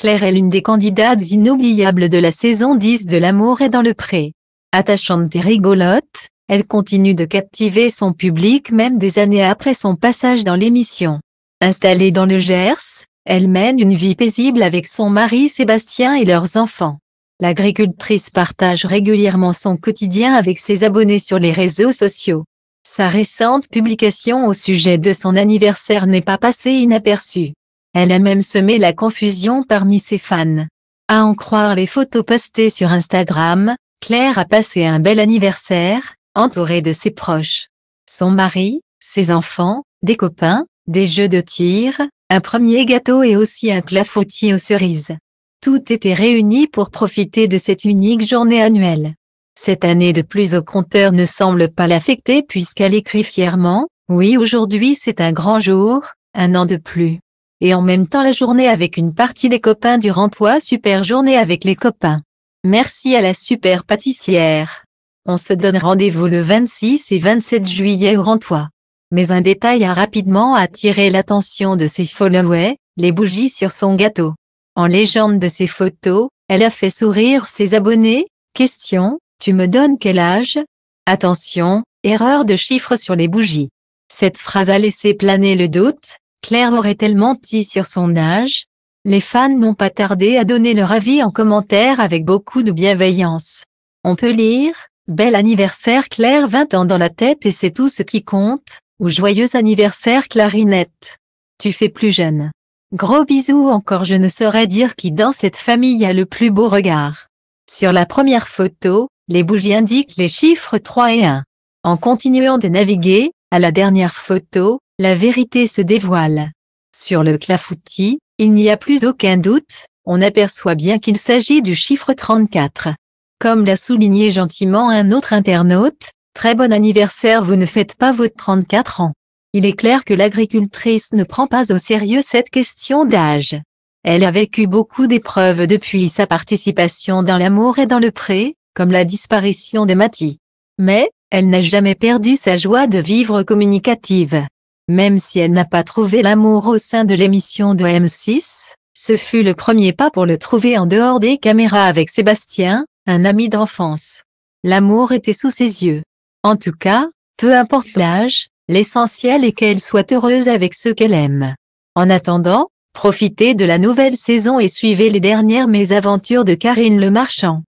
Claire est l'une des candidates inoubliables de la saison 10 de L'amour est dans le pré. Attachante et rigolote, elle continue de captiver son public même des années après son passage dans l'émission. Installée dans le Gers, elle mène une vie paisible avec son mari Sébastien et leurs enfants. L'agricultrice partage régulièrement son quotidien avec ses abonnés sur les réseaux sociaux. Sa récente publication au sujet de son anniversaire n'est pas passée inaperçue. Elle a même semé la confusion parmi ses fans. À en croire les photos postées sur Instagram, Claire a passé un bel anniversaire, entourée de ses proches. Son mari, ses enfants, des copains, des jeux de tir, un premier gâteau et aussi un clafoutis aux cerises. Tout était réuni pour profiter de cette unique journée annuelle. Cette année de plus au compteur ne semble pas l'affecter puisqu'elle écrit fièrement, oui aujourd'hui c'est un grand jour, un an de plus et en même temps la journée avec une partie des copains du toi super journée avec les copains. Merci à la super pâtissière. On se donne rendez-vous le 26 et 27 juillet au Rantois. Mais un détail a rapidement attiré l'attention de ses followers, les bougies sur son gâteau. En légende de ses photos, elle a fait sourire ses abonnés. Question, tu me donnes quel âge Attention, erreur de chiffre sur les bougies. Cette phrase a laissé planer le doute, Claire aurait-elle menti sur son âge Les fans n'ont pas tardé à donner leur avis en commentaire avec beaucoup de bienveillance. On peut lire « Bel anniversaire Claire 20 ans dans la tête et c'est tout ce qui compte » ou « Joyeux anniversaire Clarinette ». Tu fais plus jeune. Gros bisous encore je ne saurais dire qui dans cette famille a le plus beau regard. Sur la première photo, les bougies indiquent les chiffres 3 et 1. En continuant de naviguer, à la dernière photo, la vérité se dévoile. Sur le clafoutis, il n'y a plus aucun doute, on aperçoit bien qu'il s'agit du chiffre 34. Comme l'a souligné gentiment un autre internaute, très bon anniversaire vous ne faites pas vos 34 ans. Il est clair que l'agricultrice ne prend pas au sérieux cette question d'âge. Elle a vécu beaucoup d'épreuves depuis sa participation dans l'amour et dans le pré, comme la disparition de Mati. Mais, elle n'a jamais perdu sa joie de vivre communicative. Même si elle n'a pas trouvé l'amour au sein de l'émission de M6, ce fut le premier pas pour le trouver en dehors des caméras avec Sébastien, un ami d'enfance. L'amour était sous ses yeux. En tout cas, peu importe l'âge, l'essentiel est qu'elle soit heureuse avec ceux qu'elle aime. En attendant, profitez de la nouvelle saison et suivez les dernières mésaventures de Karine Le Marchand.